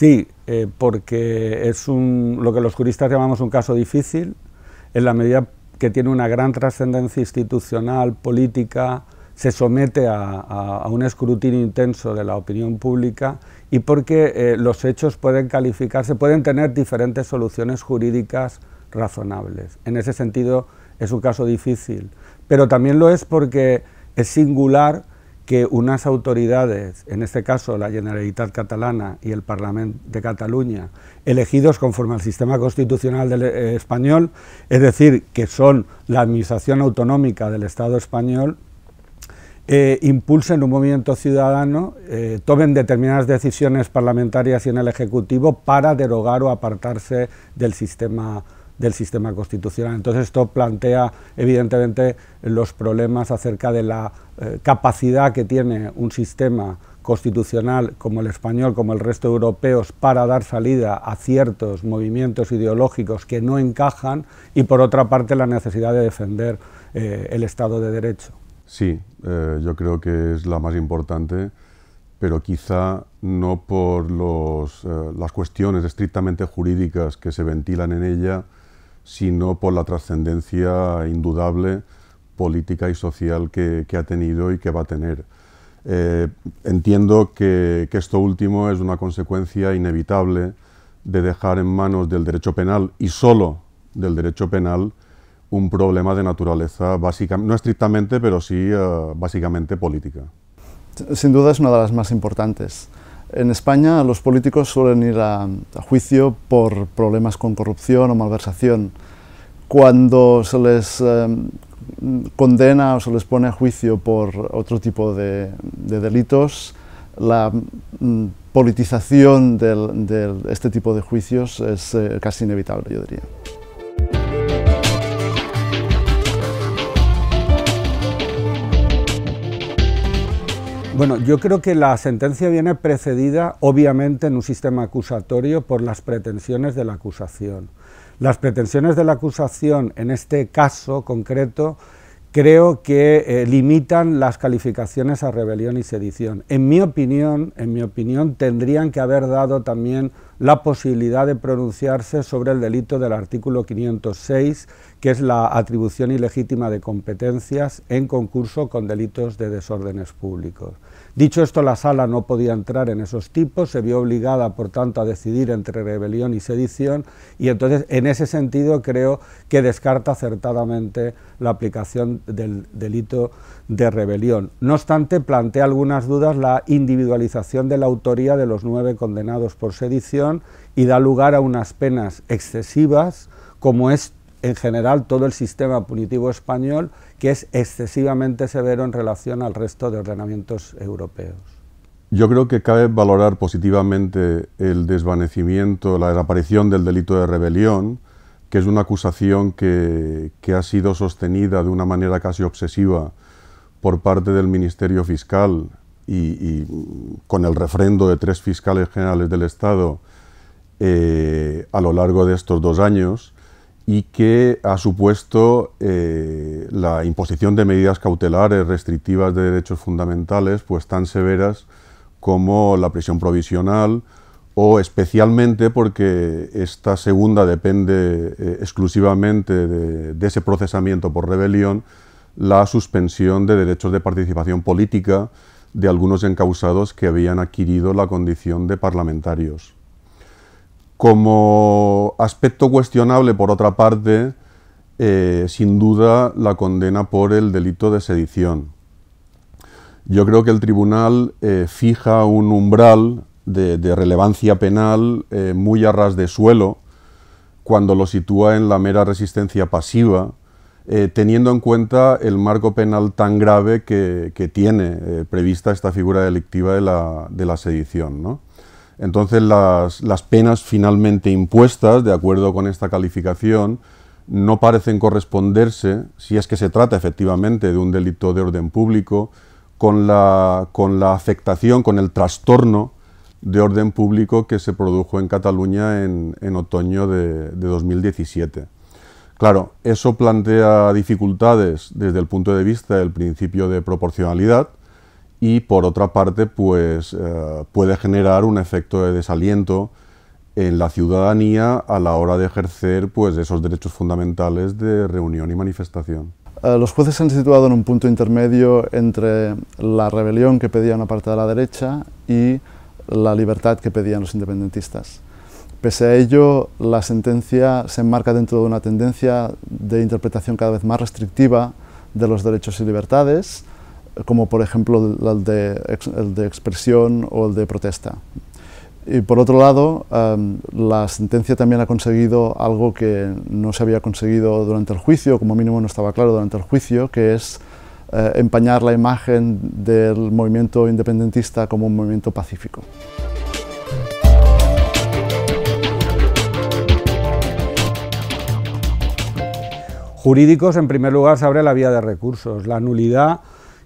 Sí, eh, porque es lo que los juristas llamamos un caso difícil, en la medida que tiene una gran trascendencia institucional, política, se somete a, un escrutinio intenso de la opinión pública y porque eh, los hechos pueden calificarse, pueden tener diferentes soluciones jurídicas razonables. En ese sentido es un caso difícil, pero también lo es porque es singular que unas autoridades, en este caso la Generalitat Catalana y el Parlamento de Cataluña, elegidos conforme al sistema constitucional del, eh, español, es decir, que son la administración autonómica del Estado español, eh, impulsen un movimiento ciudadano, eh, tomen determinadas decisiones parlamentarias y en el Ejecutivo para derogar o apartarse del sistema del sistema constitucional. Entonces esto plantea evidentemente los problemas acerca de la eh, capacidad que tiene un sistema constitucional como el español, como el resto de europeos, para dar salida a ciertos movimientos ideológicos que no encajan y por otra parte la necesidad de defender eh, el Estado de Derecho. Sí, eh, yo creo que es la más importante, pero quizá no por los, las cuestiones estrictamente jurídicas que se ventilan en ella, sino por la trascendencia indudable política y social que, ha tenido y que va a tener. Eh, entiendo que, esto último es una consecuencia inevitable de dejar en manos del derecho penal y solo del derecho penal un problema de naturaleza, básica, no estrictamente, pero sí eh, básicamente política. Sin duda es una de las más importantes. En España los políticos suelen ir a, juicio por problemas con corrupción o malversación. Cuando se les em, condena o se les pone a juicio por otro tipo de, delitos, la mm, politización de este tipo de juicios es eh, casi inevitable, yo diría. Bueno, yo creo que la sentencia viene precedida, obviamente, en un sistema acusatorio por las pretensiones de la acusación. Las pretensiones de la acusación, en este caso concreto, creo que eh, limitan las calificaciones a rebelión y sedición. En mi opinión, en mi opinión, tendrían que haber dado también la posibilidad de pronunciarse sobre el delito del artículo 506, que es la atribución ilegítima de competencias en concurso con delitos de desórdenes públicos. Dicho esto, la sala no podía entrar en esos tipos, se vio obligada, por tanto, a decidir entre rebelión y sedición, y entonces, en ese sentido, creo que descarta acertadamente la aplicación del delito de rebelión. No obstante, plantea algunas dudas la individualización de la autoría de los nueve condenados por sedición y da lugar a unas penas excesivas, como es en general todo el sistema punitivo español, que es excesivamente severo en relación al resto de ordenamientos europeos. Yo creo que cabe valorar positivamente el desvanecimiento, la desaparición del delito de rebelión, que es una acusación que, ha sido sostenida de una manera casi obsesiva por parte del Ministerio Fiscal y, con el refrendo de tres fiscales generales del Estado eh, a lo largo de estos dos años y que ha supuesto eh, la imposición de medidas cautelares restrictivas de derechos fundamentales pues tan severas como la prisión provisional o especialmente porque esta segunda depende eh, exclusivamente de, ese procesamiento por rebelión, la suspensión de derechos de participación política de algunos encausados que habían adquirido la condición de parlamentarios. Como aspecto cuestionable, por otra parte, eh, sin duda la condena por el delito de sedición. Yo creo que el tribunal eh, fija un umbral de, relevancia penal eh, muy a ras de suelo cuando lo sitúa en la mera resistencia pasiva, teniendo en cuenta el marco penal tan grave que, tiene prevista esta figura delictiva de la, sedición. Entonces las, penas finalmente impuestas, de acuerdo con esta calificación, no parecen corresponderse, si es que se trata efectivamente de un delito de orden público, con la, afectación, con el trastorno de orden público que se produjo en Cataluña en, otoño de, 2017. Claro, eso plantea dificultades desde el punto de vista del principio de proporcionalidad, y por otra parte pues eh, puede generar un efecto de desaliento en la ciudadanía a la hora de ejercer pues, esos derechos fundamentales de reunión y manifestación. Eh, los jueces se han situado en un punto intermedio entre la rebelión que pedía una parte de la derecha y la libertad que pedían los independentistas. Pese a ello, la sentencia se enmarca dentro de una tendencia de interpretación cada vez más restrictiva de los derechos y libertades, como por ejemplo el de, expresión o el de protesta. Y por otro lado, em, la sentencia también ha conseguido algo que no se había conseguido durante el juicio, como mínimo no estaba claro durante el juicio, que es eh, empañar la imagen del movimiento independentista como un movimiento pacífico. Jurídicos, en primer lugar, se abre la vía de recursos. La nulidad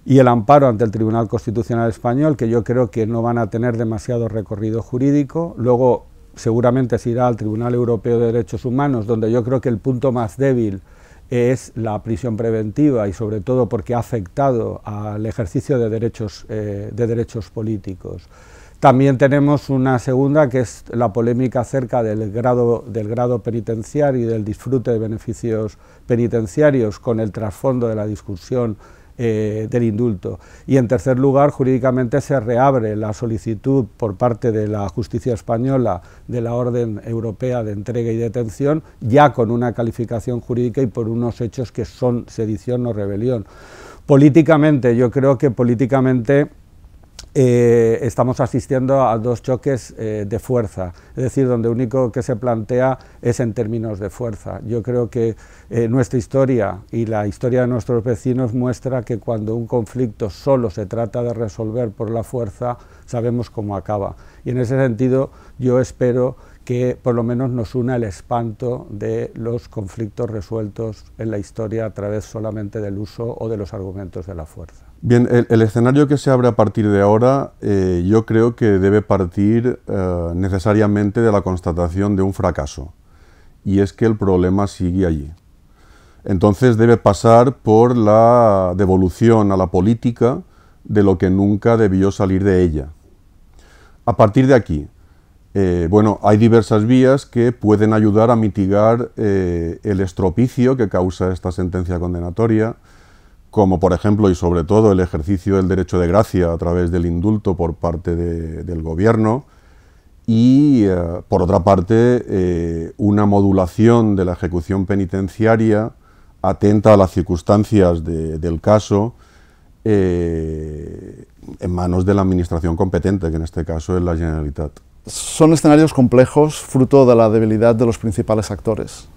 y el amparo ante el Tribunal Constitucional Español, que yo creo que no van a tener demasiado recorrido jurídico. Luego, seguramente se irá al Tribunal Europeo de Derechos Humanos, donde yo creo que el punto más débil es la prisión preventiva y sobre todo porque ha afectado al ejercicio de derechos, eh, de derechos políticos. También tenemos una segunda que es la polémica acerca del grado, del grado penitenciario y del disfrute de beneficios penitenciarios con el trasfondo de la discusión eh, del indulto. Y en tercer lugar, jurídicamente se reabre la solicitud por parte de la justicia española de la Orden Europea de Entrega y Detención, ya con una calificación jurídica y por unos hechos que son sedición o rebelión. Políticamente, yo creo que políticamente eh, estamos asistiendo a dos choques eh, de fuerza, es decir, donde único que se plantea es en términos de fuerza. Yo creo que eh, nuestra historia y la historia de nuestros vecinos muestra que cuando un conflicto solo se trata de resolver por la fuerza, sabemos cómo acaba. Y en ese sentido yo espero que por lo menos nos una el espanto de los conflictos resueltos en la historia a través solamente del uso o de los argumentos de la fuerza. Bien, el, escenario que se abre a partir de ahora eh, yo creo que debe partir eh, necesariamente de la constatación de un fracaso, y es que el problema sigue allí. Entonces debe pasar por la devolución a la política de lo que nunca debió salir de ella. A partir de aquí, eh, bueno, hay diversas vías que pueden ayudar a mitigar el estropicio que causa esta sentencia condenatoria, como por ejemplo y sobre todo el ejercicio del derecho de gracia a través del indulto por parte del gobierno y eh, por otra parte eh, una modulación de la ejecución penitenciaria atenta a las circunstancias del caso eh, en manos de la administración competente, que en este caso es la Generalitat. Son escenarios complejos fruto de la debilidad de los principales actores.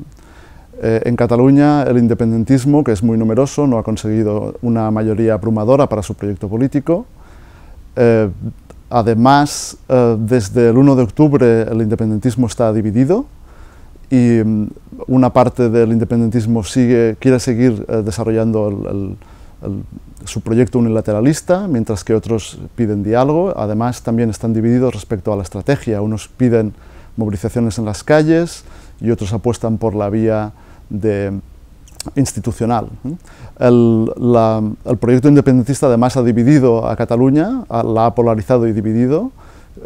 Eh, en Cataluña el independentismo, que es muy numeroso, no ha conseguido una mayoría abrumadora para su proyecto político. Eh, además, eh, desde el 1 de octubre el independentismo está dividido y mm, una parte del independentismo sigue, quiere seguir desarrollando su proyecto unilateralista, mientras que otros piden diálogo. Además, también están divididos respecto a la estrategia. Unos piden movilizaciones en las calles y otros apuestan por la vía de institucional. El, proyecto independentista además ha dividido a Cataluña, la ha polarizado y dividido,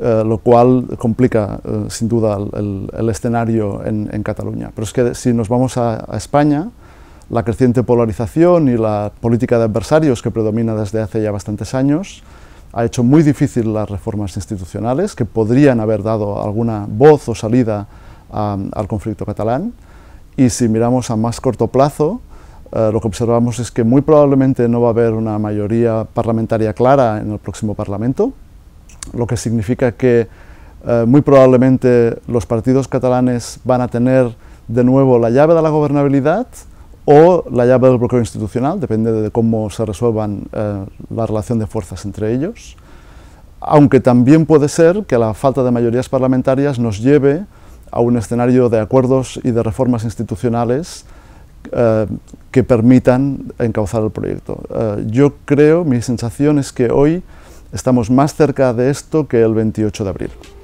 eh, lo cual complica eh, sin duda el, escenario en, Cataluña. Pero es que si nos vamos a, España, la creciente polarización y la política de adversarios que predomina desde hace ya bastantes años ha hecho muy difícil las reformas institucionales que podrían haber dado alguna voz o salida um, al conflicto catalán. Y si miramos a más corto plazo, eh, lo que observamos es que muy probablemente no va a haber una mayoría parlamentaria clara en el próximo Parlamento, lo que significa que eh, muy probablemente los partidos catalanes van a tener de nuevo la llave de la gobernabilidad o la llave del bloqueo institucional, depende de cómo se resuelvan eh, la relación de fuerzas entre ellos, aunque también puede ser que la falta de mayorías parlamentarias nos lleve a un escenario de acuerdos y de reformas institucionales eh, que permitan encauzar el proyecto. Eh, yo creo, mi sensación es que hoy estamos más cerca de esto que el 28 de abril.